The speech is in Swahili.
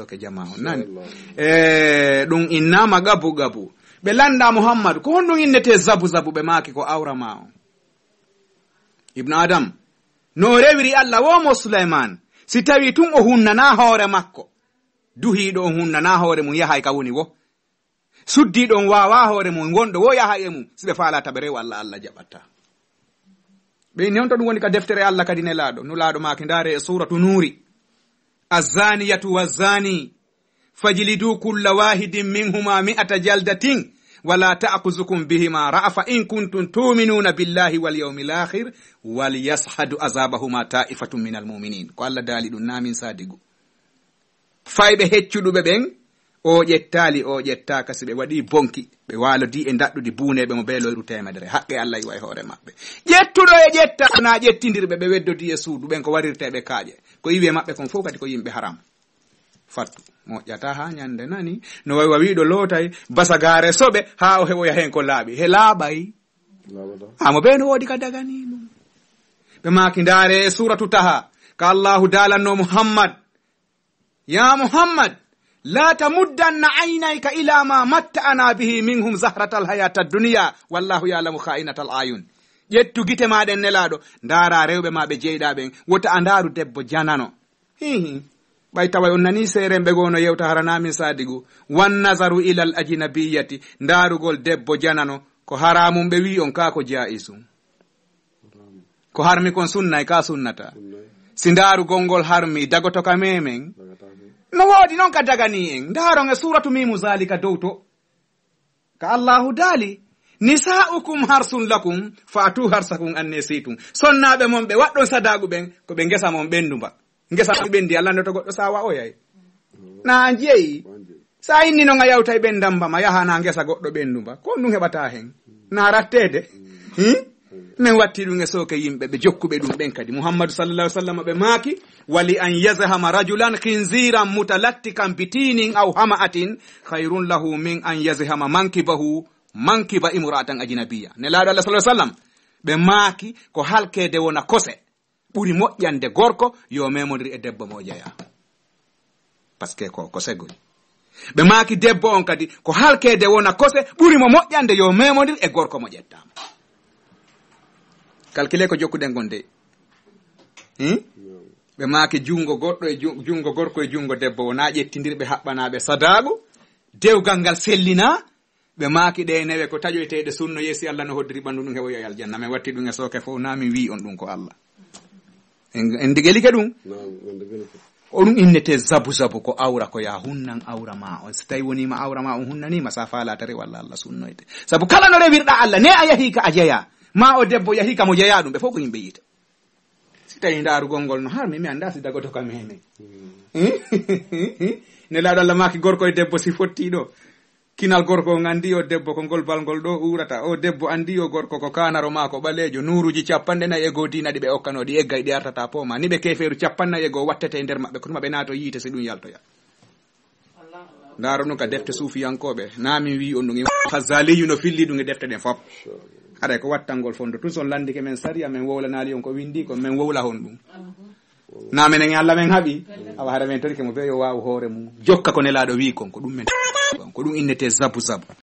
soke jama on nani e eh, ɗum innama gabu gabu ɓe landa muhammadu ko honɗum innete zabu zabu ɓe maaki ko awra ma o ibnu adam no rewiri allah womo suleyman si tawi tun o hunnana hoore makko duhiiɗo on hunnana hoore mum yahay ka woni wo suddiiɗo on wawa hoore mum wonɗo wo yahay e mum ɓe falata ɓe rew allah allah jaɓatta ɓe non to ɗum woni ka deftere allah kadi ne laaɗo nu laaɗo maki ndaare e suratu nuuri azaniyatu wazani fajlidu kulla wahidin minhuma miata jaldatin wala taakuzukum bihima rafa in kuntum tuminuna billahi walyaumi lakhir walyashadu azabahuma taifatun min almuminin ko allah daali ɗum namin sadigu fayɓe heccuɗuɓe ɓen o ƴettali o ƴettaka kasi ɓe waɗi bonki ɓe walo di e daɗɗudi buuneɓe mo loyru temedere haqqe allah yiwa e hoore maɓɓe ƴettuɗo e ƴetta na ƴettidirɓe ɓe weddodi e suudu ɓen ko warirteɓe kaaƴe ko yiwi e maɓɓe kon fof kadi ko yimɓe haram fattu moƴƴata ha ñande nani no wawi wawiɗo lootay basagare soɓe ha o heɓoya hen ko laaɓi he laaɓay mo ɓe no woodi ka dagani ɗum ɓe maki ndaare e suratu taha ka allahu dalanno muhammad ya muhammad la tamuddanna ainaika ila ma matta'ana bihi minhum zahrata alhayata dunia wallahu yalamu khainat al ayun ƴettu gite maɗen nelaɗo ndara rewɓe ma ɓe jeyɗaɓe wota a ndaru debbo janano hihi ɓay tawa on nani seremɓe gono no yewta haranamin sadigu wan nazaru ila l ajinabiyati ndarugol debbo janano ko haramum ɓe wi on ka ko jaisum ko harmi kon sunnay ka sunnata si ndarugol ngol harmi dagotoka memen no woodi noon ka dagani en ndaaron e suratu mimu zalika dow to ka allahu daali nisa'ukum harsun lakum fa atu harsakum an nesitum sonnaaɓe mon ɓe waɗɗon sadagu ɓen ko ɓe ngesa mon ɓendu mba ngesa ɓendi allah ndeto to goɗɗo sawa o yay na an jeeyi sa inni noon a yawta e yaha na ngesa goɗɗo ɓendu ba ko ɗum heɓata hen na rattede mm. hmm? min watti ɗum e sooke yimɓe ɓe jokkuɓe ɗum ɓen kadi mouhammadou sallallah ai sallam ɓe maaki wali an yazhama rajulan khinziran mutalattikan bitinin aw hama atin hayrun lahu min an yazhama mankibahu mankiba imuratan ajinabiya laaɗo allah sa sallam ɓe maaki ko halkeede wona kose ɓuri moƴƴande gorko yo memodiri e debbo mo jeya par ce que ko ko segoy ɓe maaki debbo on kadi ko halkeede wona kose ɓuri mo moƴƴande yo memodir e gorko mo ƴettama calculé ko jokkuɗen gon de ɓe hmm? maaki jungo goɗɗo e jungo gorko e jungo debbo wona ƴettidirɓe haɓɓanaɓe sadago dewgal ngal sellina ɓe maaki e newe ko taƴoyteɗe sunno yeesi allah no hoddiri ɓandu ɗum heɓoyo e aljanna min watti ɗum e sooke fof na min wi on ɗum ko allah en degelike ɗum oɗum innete zabu zabu ko awra ko ya hunnan awra ma on so tawi wonima awra ma on hunnanima sa falatare tare walla allah sunnoyte saabu kala no rewirɗa allah ne a yahi ka a jeeya ma o debbo yahi kam o jeeya ɗum ɓe fof ko yimɓe yiita si tawi ndaarugol ngol no har mimi annda si dagoto kam hene laaɗo allah maki gorko e debbo si fottiɗo kinal gorko on anndi o debbo ko ngol balngol ɗo uurata o debbo anndi o gorko ko kanaro ko ɓaleejo nuuruji capanɗe nayi e goo ɗi ɓe okkano ɗi egga ɗi artata ma ni ɓe keefeeru capannayi e goo wattete e nder maɓɓe ko tuma ɓe naato yiite si ɗum yaltoya ndaaro ɗum ka defte suufiyankoɓe na min wi on ɗum hazaliyu no filli ɗum e defte ɗen fop ara ko wattangol fondo tout son landi ke men sari amin wowlanaali on ko windi ko min wowla hon ɗum na minen allah men habi awa men tori ke mo be yo waaw hoore mum jokka ko nelaɗo wi kon ko ɗum men ko ɗum innete zabu zabu